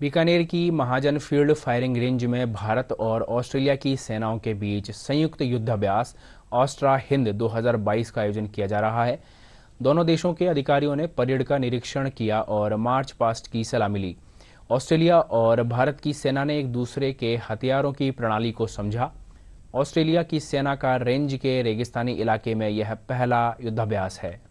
बीकानेर की महाजन field firing range में भारत और ऑस्ट्रेलिया की सेनाओं के बीच संयुक्त युद्धाभ्यास ऑस्ट्रा हिंद 2022 का आयोजन किया जा रहा है दोनों देशों के अधिकारियों ने परेड का निरीक्षण किया और मार्च पास्ट की सलामी ली ऑस्ट्रेलिया और भारत की सेना ने एक दूसरे के हथियारों की प्रणाली को समझा ऑस्ट्रेलिया की सेना का रेंज के रेगिस्तानी इलाके में यह पहला युद्धाभ्यास है